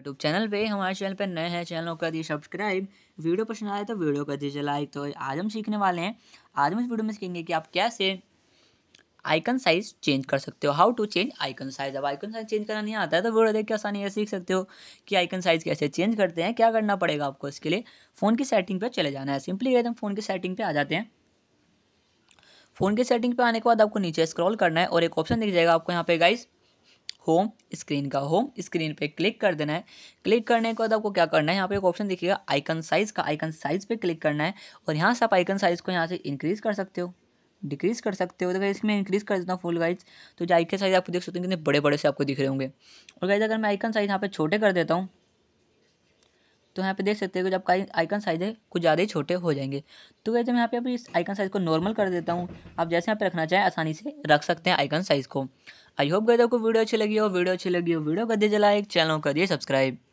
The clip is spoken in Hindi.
यूट्यूब चैनल पे हमारे चैनल पे नए हैं चैनल कर दिए सब्सक्राइब वीडियो पसंद आए तो वीडियो कर दीजिए लाइक तो आज हम सीखने वाले हैं आज हम इस वीडियो में सीखेंगे कि आप कैसे आइकन साइज चेंज कर सकते हो how to change icon size अब आइकन साइज चेंज करना नहीं आता है तो वीडियो देख के आसानी से सीख सकते हो कि आइकन साइज कैसे चेंज करते हैं क्या करना पड़ेगा आपको इसके लिए फ़ोन की सेटिंग पर चले जाना है सिंपली एकदम फ़ोन की सेटिंग पर आ जाते हैं फ़ोन की सेटिंग पर आने के बाद आपको नीचे स्क्रॉल करना है और एक ऑप्शन दिख जाएगा आपको यहाँ पे गाइज़ होम स्क्रीन का होम स्क्रीन पे क्लिक कर देना है क्लिक करने के बाद आपको क्या करना है यहाँ पे एक ऑप्शन दिखेगा आइकन साइज़ का आइकन साइज़ पे क्लिक करना है और यहाँ से आप आइकन साइज़ को यहाँ से इंक्रीज़ कर सकते हो डिक्रीज़ कर सकते हो तो गाइस इसमें इंक्रीज़ कर देता हूँ फुल गाइज तो जो आइकन साइज़ आपको देख सकते हो कितने बड़े बड़े से आपको दिख रहे होंगे और गाइज अगर मैं आइकन साइज़ यहाँ पर छोटे कर देता हूँ तो यहाँ पे देख सकते हो कि जब आइकन साइज है कुछ ज़्यादा ही छोटे हो जाएंगे तो वैसे मैं यहाँ पे अभी इस आइकन साइज़ को नॉर्मल कर देता हूँ आप जैसे यहाँ पे रखना चाहें आसानी से रख सकते हैं आइकन साइज़ को आई होप गए को वीडियो अच्छी लगी हो वीडियो अच्छी लगी हो वीडियो कर दिए जलाइक चैनल कर दिए सब्सक्राइब